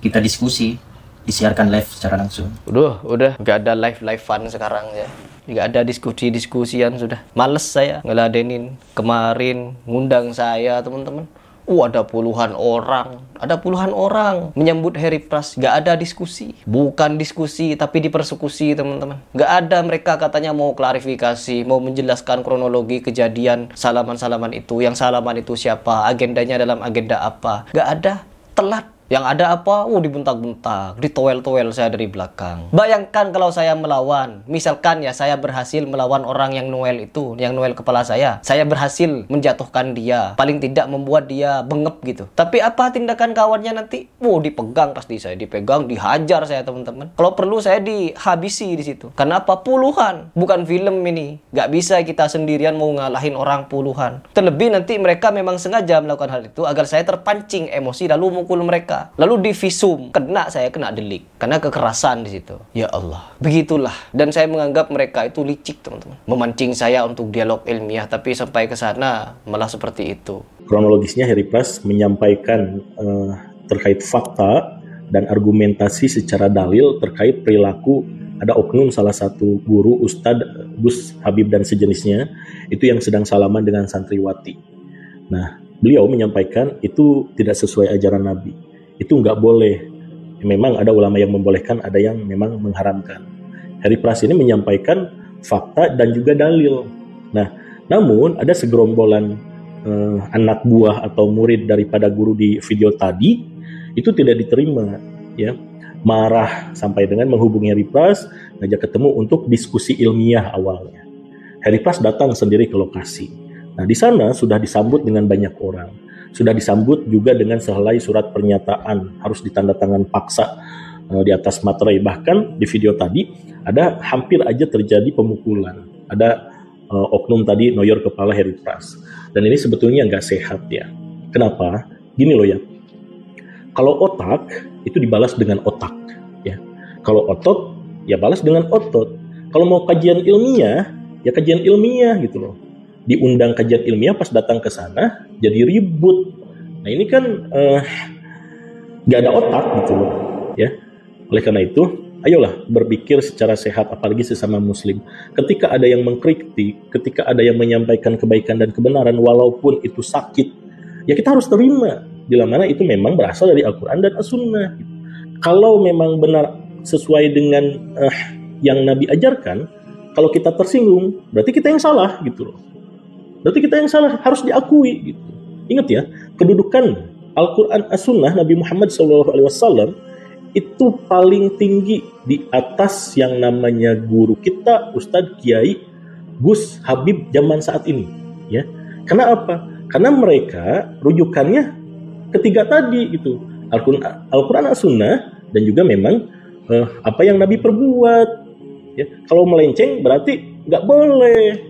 kita diskusi disiarkan live secara langsung. Udah, udah nggak ada live live fun sekarang ya. Nggak ada diskusi diskusian sudah. Males saya ngeladenin. Kemarin ngundang saya teman-teman. Uh, ada puluhan orang, ada puluhan orang menyambut Harry Pras. Gak ada diskusi, bukan diskusi tapi dipersekusi teman-teman. Gak ada mereka katanya mau klarifikasi, mau menjelaskan kronologi kejadian salaman-salaman itu, yang salaman itu siapa, agendanya dalam agenda apa. Gak ada, telat yang ada apa? Oh, dibentak-bentak, ditowel-towel saya dari belakang. Bayangkan kalau saya melawan, misalkan ya saya berhasil melawan orang yang noel itu, yang noel kepala saya. Saya berhasil menjatuhkan dia, paling tidak membuat dia bengep gitu. Tapi apa tindakan kawannya nanti? Oh, dipegang pasti saya, dipegang, dihajar saya teman-teman. Kalau perlu saya dihabisi di situ. Kenapa Puluhan, bukan film ini. Gak bisa kita sendirian mau ngalahin orang puluhan. Terlebih nanti mereka memang sengaja melakukan hal itu agar saya terpancing emosi lalu mukul mereka. Lalu divisum, kena saya kena delik karena kekerasan di situ. Ya Allah. Begitulah dan saya menganggap mereka itu licik, teman-teman. Memancing saya untuk dialog ilmiah tapi sampai ke sana malah seperti itu. Kronologisnya Harry Press menyampaikan uh, terkait fakta dan argumentasi secara dalil terkait perilaku ada oknum salah satu guru Ustadz Gus Habib dan sejenisnya itu yang sedang salaman dengan santriwati. Nah, beliau menyampaikan itu tidak sesuai ajaran Nabi itu nggak boleh. Memang ada ulama yang membolehkan, ada yang memang mengharamkan. Hari Pras ini menyampaikan fakta dan juga dalil. Nah, namun ada segerombolan eh, anak buah atau murid daripada guru di video tadi itu tidak diterima, ya marah sampai dengan menghubungi Harry Pras, ngajak ketemu untuk diskusi ilmiah awalnya. Harry Pras datang sendiri ke lokasi. Nah, di sana sudah disambut dengan banyak orang sudah disambut juga dengan sehelai surat pernyataan harus ditandatangan paksa eh, di atas materai bahkan di video tadi ada hampir aja terjadi pemukulan ada uh, oknum tadi noyor kepala Harry Pras dan ini sebetulnya nggak sehat ya kenapa gini loh ya kalau otak itu dibalas dengan otak ya kalau otot ya balas dengan otot kalau mau kajian ilmiah ya kajian ilmiah gitu loh diundang kajian ilmiah pas datang ke sana jadi ribut. Nah ini kan eh, nggak gak ada otak gitu loh ya. Oleh karena itu, ayolah berpikir secara sehat apalagi sesama muslim. Ketika ada yang mengkritik, ketika ada yang menyampaikan kebaikan dan kebenaran walaupun itu sakit, ya kita harus terima bila mana itu memang berasal dari Al-Qur'an dan As-Sunnah. Kalau memang benar sesuai dengan eh, yang Nabi ajarkan, kalau kita tersinggung, berarti kita yang salah gitu loh berarti kita yang salah harus diakui gitu. ingat ya kedudukan Al-Quran As-Sunnah Nabi Muhammad SAW itu paling tinggi di atas yang namanya guru kita Ustadz Kiai Gus Habib zaman saat ini ya karena apa karena mereka rujukannya ketiga tadi gitu Al-Quran Al-Quran As-Sunnah dan juga memang eh, apa yang Nabi perbuat ya kalau melenceng berarti nggak boleh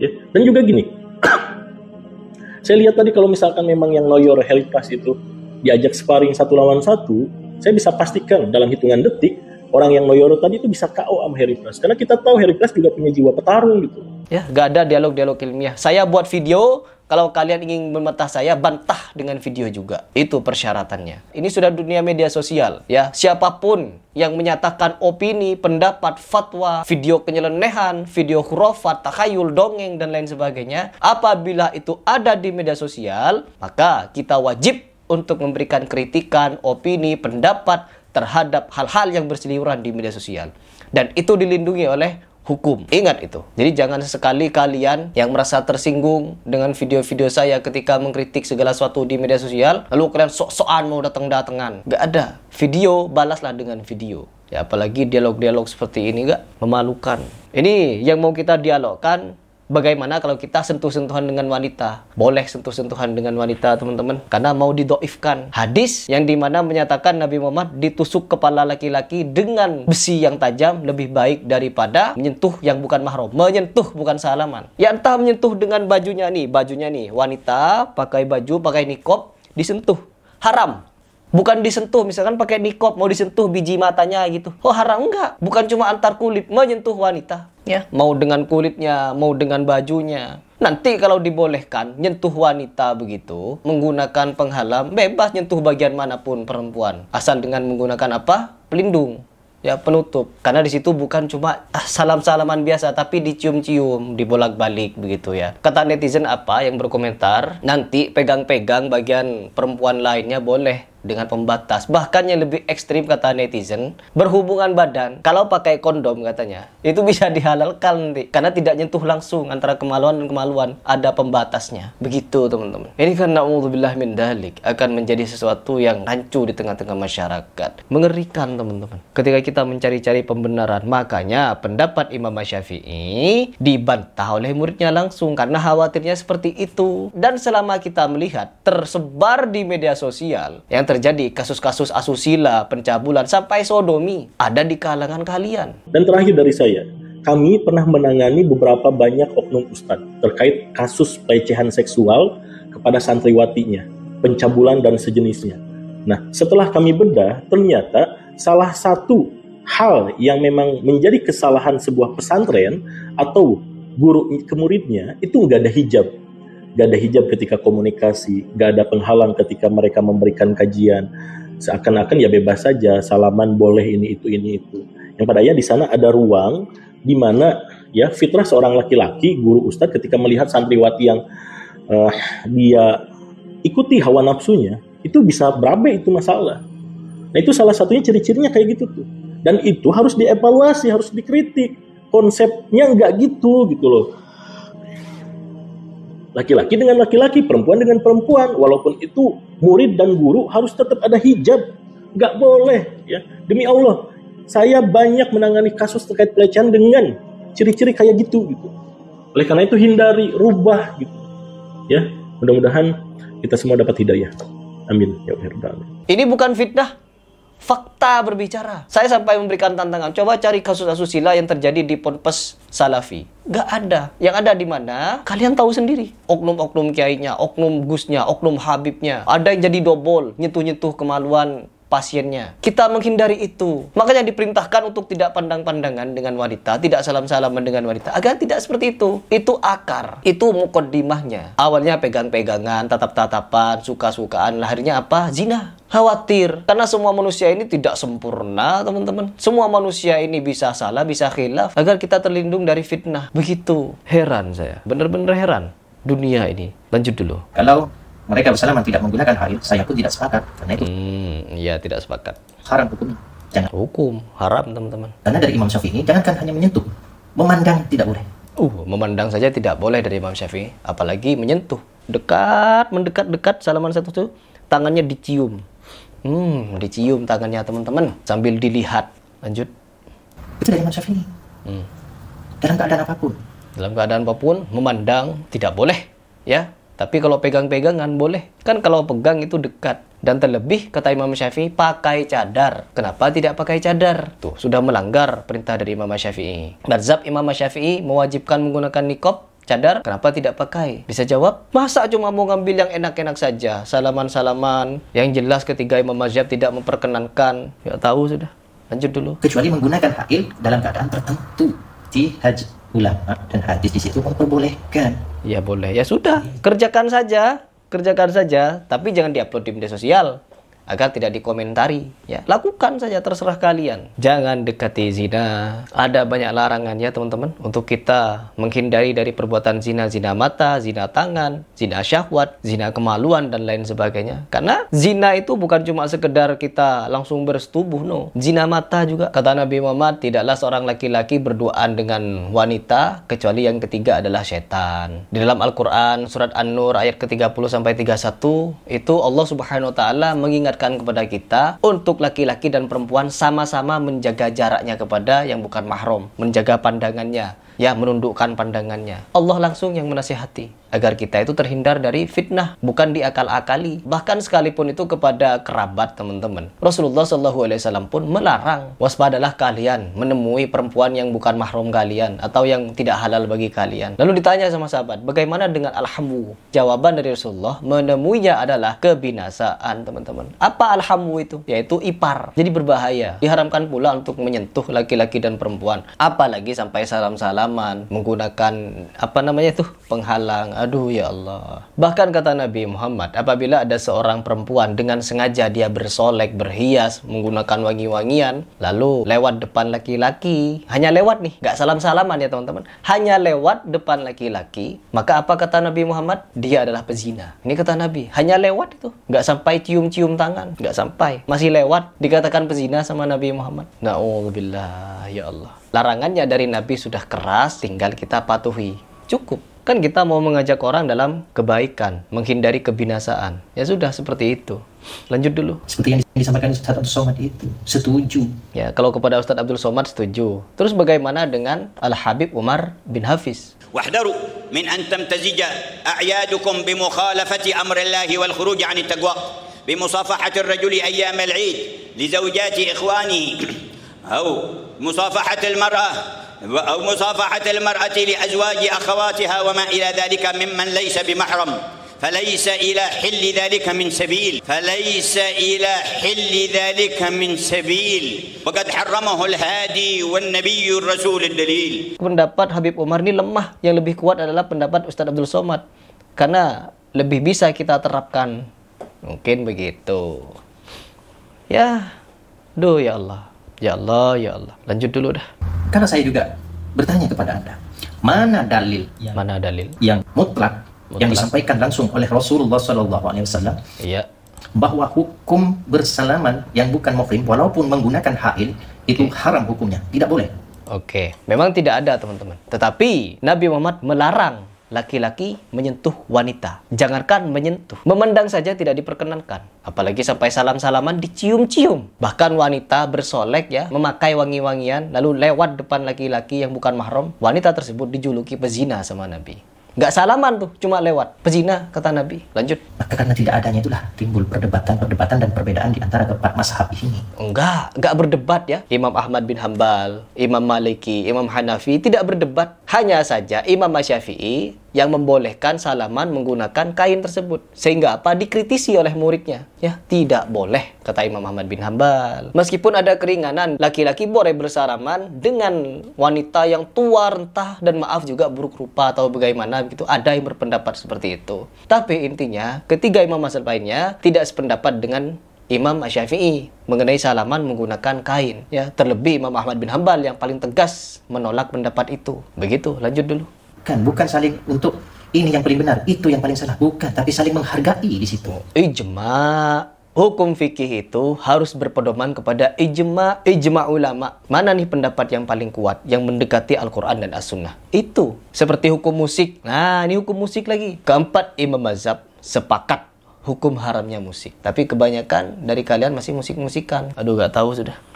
ya. dan juga gini saya lihat tadi kalau misalkan memang yang lawyer Helipas itu diajak sparring satu lawan satu saya bisa pastikan dalam hitungan detik orang yang lawyer tadi itu bisa KO sama Helipas karena kita tahu Helipas juga punya jiwa petarung gitu ya gak ada dialog-dialog ilmiah saya buat video kalau kalian ingin membantah saya, bantah dengan video juga. Itu persyaratannya. Ini sudah dunia media sosial ya. Siapapun yang menyatakan opini, pendapat, fatwa, video kenyelenehan, video khurafat, takhayul, dongeng dan lain sebagainya, apabila itu ada di media sosial, maka kita wajib untuk memberikan kritikan, opini, pendapat terhadap hal-hal yang berseliweran di media sosial. Dan itu dilindungi oleh hukum. Ingat itu. Jadi jangan sekali kalian yang merasa tersinggung dengan video-video saya ketika mengkritik segala sesuatu di media sosial, lalu kalian sok-sokan mau datang-datangan. Gak ada. Video balaslah dengan video. Ya apalagi dialog-dialog seperti ini gak memalukan. Ini yang mau kita dialogkan bagaimana kalau kita sentuh-sentuhan dengan wanita? Boleh sentuh-sentuhan dengan wanita, teman-teman. Karena mau didoifkan. Hadis yang dimana menyatakan Nabi Muhammad ditusuk kepala laki-laki dengan besi yang tajam lebih baik daripada menyentuh yang bukan mahram. Menyentuh bukan salaman. Ya entah menyentuh dengan bajunya nih, bajunya nih. Wanita pakai baju, pakai nikop disentuh. Haram. Bukan disentuh, misalkan pakai nikop mau disentuh biji matanya gitu. Oh haram enggak? Bukan cuma antar kulit, menyentuh wanita. Ya. Mau dengan kulitnya, mau dengan bajunya. Nanti kalau dibolehkan nyentuh wanita begitu menggunakan penghalam bebas nyentuh bagian manapun perempuan asal dengan menggunakan apa pelindung ya penutup karena di situ bukan cuma ah, salam-salaman biasa tapi dicium-cium dibolak-balik begitu ya kata netizen apa yang berkomentar nanti pegang-pegang bagian perempuan lainnya boleh dengan pembatas. Bahkan yang lebih ekstrim kata netizen, berhubungan badan, kalau pakai kondom katanya, itu bisa dihalalkan nanti. Karena tidak nyentuh langsung antara kemaluan dan kemaluan. Ada pembatasnya. Begitu teman-teman. Ini karena Allah min dalik akan menjadi sesuatu yang rancu di tengah-tengah masyarakat. Mengerikan teman-teman. Ketika kita mencari-cari pembenaran, makanya pendapat Imam Syafi'i dibantah oleh muridnya langsung karena khawatirnya seperti itu. Dan selama kita melihat tersebar di media sosial yang terjadi kasus-kasus asusila, pencabulan, sampai sodomi ada di kalangan kalian. Dan terakhir dari saya, kami pernah menangani beberapa banyak oknum ustadz terkait kasus pelecehan seksual kepada santriwatinya, pencabulan dan sejenisnya. Nah, setelah kami bedah, ternyata salah satu hal yang memang menjadi kesalahan sebuah pesantren atau guru kemuridnya itu nggak ada hijab gak ada hijab ketika komunikasi, gak ada penghalang ketika mereka memberikan kajian. Seakan-akan ya bebas saja, salaman boleh ini itu ini itu. Yang pada ya, di sana ada ruang di mana ya fitrah seorang laki-laki guru ustadz ketika melihat santriwati yang uh, dia ikuti hawa nafsunya itu bisa berabe itu masalah. Nah itu salah satunya ciri-cirinya kayak gitu tuh. Dan itu harus dievaluasi, harus dikritik. Konsepnya nggak gitu gitu loh laki-laki dengan laki-laki, perempuan dengan perempuan, walaupun itu murid dan guru harus tetap ada hijab. Gak boleh, ya. Demi Allah, saya banyak menangani kasus terkait pelecehan dengan ciri-ciri kayak gitu, gitu. Oleh karena itu hindari, rubah, gitu. Ya, mudah-mudahan kita semua dapat hidayah. Amin. Ya, Ini bukan fitnah, Fakta berbicara. Saya sampai memberikan tantangan. Coba cari kasus asusila yang terjadi di ponpes salafi. Gak ada. Yang ada di mana? Kalian tahu sendiri. Oknum-oknum kiainya, oknum gusnya, oknum habibnya. Ada yang jadi dobol, nyentuh-nyentuh kemaluan pasiennya. Kita menghindari itu. Makanya diperintahkan untuk tidak pandang-pandangan dengan wanita, tidak salam-salaman dengan wanita, agar tidak seperti itu. Itu akar, itu mukodimahnya. Awalnya pegang-pegangan, tatap-tatapan, suka-sukaan, lahirnya apa? Zina. Khawatir, karena semua manusia ini tidak sempurna, teman-teman. Semua manusia ini bisa salah, bisa khilaf, agar kita terlindung dari fitnah. Begitu. Heran saya, bener-bener heran dunia ini. Lanjut dulu. Kalau mereka bersalaman tidak menggunakan air, saya pun tidak sepakat. Karena itu hmm. Iya, tidak sepakat. Haram hukum. Jangan. Hukum haram, teman-teman. Karena dari Imam Syafi'i, jangankan hanya menyentuh, memandang tidak boleh. Uh, memandang saja tidak boleh dari Imam Syafi'i, apalagi menyentuh. Dekat, mendekat-dekat, salaman satu tuh, tangannya dicium. Hmm, dicium tangannya teman-teman sambil dilihat. Lanjut. Itu dari Imam Syafi'i. Hmm. Dalam keadaan apapun. Dalam keadaan apapun, memandang tidak boleh, ya tapi kalau pegang-pegangan boleh. Kan kalau pegang itu dekat. Dan terlebih, kata Imam Syafi'i, pakai cadar. Kenapa tidak pakai cadar? Tuh, sudah melanggar perintah dari Imam Syafi'i. Mazhab Imam Syafi'i mewajibkan menggunakan nikob cadar, kenapa tidak pakai? Bisa jawab, masa cuma mau ngambil yang enak-enak saja? Salaman-salaman, yang jelas ketiga Imam Mazhab tidak memperkenankan. Ya tahu sudah, lanjut dulu. Kecuali menggunakan hakil dalam keadaan tertentu. Di haji ulama dan hadis di situ memperbolehkan. Ya boleh. Ya sudah, kerjakan saja, kerjakan saja, tapi jangan diupload di media sosial agar tidak dikomentari ya lakukan saja terserah kalian jangan dekati zina ada banyak larangannya teman-teman untuk kita menghindari dari perbuatan zina zina mata zina tangan zina syahwat zina kemaluan dan lain sebagainya karena zina itu bukan cuma sekedar kita langsung bersetubuh no zina mata juga kata Nabi Muhammad tidaklah seorang laki-laki berduaan dengan wanita kecuali yang ketiga adalah setan di dalam Al-Qur'an surat An-Nur ayat ke-30 sampai 31 itu Allah Subhanahu wa taala mengingat mengingatkan kepada kita untuk laki-laki dan perempuan sama-sama menjaga jaraknya kepada yang bukan mahram, menjaga pandangannya, Ya menundukkan pandangannya. Allah langsung yang menasihati agar kita itu terhindar dari fitnah, bukan diakal-akali, bahkan sekalipun itu kepada kerabat teman-teman. Rasulullah Shallallahu Alaihi Wasallam pun melarang waspadalah kalian menemui perempuan yang bukan mahram kalian atau yang tidak halal bagi kalian. Lalu ditanya sama sahabat, bagaimana dengan alhamu? Jawaban dari Rasulullah menemuinya adalah kebinasaan teman-teman. Apa alhamu itu? Yaitu ipar. Jadi berbahaya. Diharamkan pula untuk menyentuh laki-laki dan perempuan. Apalagi sampai salam-salam halaman menggunakan apa namanya tuh penghalang. Aduh ya Allah. Bahkan kata Nabi Muhammad, apabila ada seorang perempuan dengan sengaja dia bersolek, berhias, menggunakan wangi-wangian, lalu lewat depan laki-laki, hanya lewat nih, gak salam-salaman ya teman-teman, hanya lewat depan laki-laki, maka apa kata Nabi Muhammad? Dia adalah pezina. Ini kata Nabi, hanya lewat itu, gak sampai cium-cium tangan, gak sampai, masih lewat, dikatakan pezina sama Nabi Muhammad. Na'udzubillah, ya Allah larangannya dari Nabi sudah keras, tinggal kita patuhi. Cukup. Kan kita mau mengajak orang dalam kebaikan, menghindari kebinasaan. Ya sudah seperti itu. Lanjut dulu. Seperti yang disampaikan Ustaz Abdul Somad itu, setuju. Ya, kalau kepada Ustadz Abdul Somad setuju. Terus bagaimana dengan Al-Habib Umar bin Hafiz? واحذروا من أن تمتزج أعيادكم بمخالفة أمر الله والخروج عن بمصافحة الرجل أيام العيد لزوجات إخوانه أو مصافحة المرأة أو مصافحة المرأة لأزواج أخواتها وما إلى ذلك ممن ليس بمحرم فليس إلى حل ذلك من سبيل فليس إلى حل ذلك من سبيل وقد حرمه الهادي والنبي الرسول الدليل pendapat Habib Umar ini lemah yang lebih kuat adalah pendapat Ustaz Abdul Somad karena lebih bisa kita terapkan mungkin begitu ya duh ya Allah Ya Allah, ya Allah. Lanjut dulu dah. Karena saya juga bertanya kepada Anda, mana dalil yang, mana dalil yang mutlak, mutlak. yang disampaikan langsung oleh Rasulullah SAW ya. Bahwa hukum bersalaman yang bukan muhrim walaupun menggunakan hail itu haram hukumnya, tidak boleh. Oke, okay. memang tidak ada teman-teman. Tetapi Nabi Muhammad melarang laki-laki menyentuh wanita. Jangankan menyentuh, memandang saja tidak diperkenankan. Apalagi sampai salam-salaman dicium-cium. Bahkan wanita bersolek ya, memakai wangi-wangian, lalu lewat depan laki-laki yang bukan mahram. Wanita tersebut dijuluki pezina sama Nabi. Nggak salaman tuh, cuma lewat. Pezina, kata Nabi. Lanjut. Maka karena tidak adanya itulah timbul perdebatan-perdebatan dan perbedaan di antara keempat mashab ini. Enggak, enggak berdebat ya. Imam Ahmad bin Hambal, Imam Maliki, Imam Hanafi tidak berdebat. Hanya saja Imam Syafi'i yang membolehkan salaman menggunakan kain tersebut. Sehingga apa? Dikritisi oleh muridnya. Ya, tidak boleh, kata Imam Ahmad bin Hambal. Meskipun ada keringanan, laki-laki boleh bersalaman dengan wanita yang tua, rentah, dan maaf juga buruk rupa atau bagaimana gitu. Ada yang berpendapat seperti itu. Tapi intinya, ketiga imam mazhab lainnya tidak sependapat dengan Imam Syafi'i mengenai salaman menggunakan kain ya terlebih Imam Ahmad bin Hambal yang paling tegas menolak pendapat itu begitu lanjut dulu bukan bukan saling untuk ini yang paling benar itu yang paling salah bukan tapi saling menghargai di situ ijma hukum fikih itu harus berpedoman kepada ijma ijma ulama mana nih pendapat yang paling kuat yang mendekati Al-Quran dan As-Sunnah itu seperti hukum musik nah ini hukum musik lagi keempat imam mazhab sepakat hukum haramnya musik tapi kebanyakan dari kalian masih musik-musikan aduh gak tahu sudah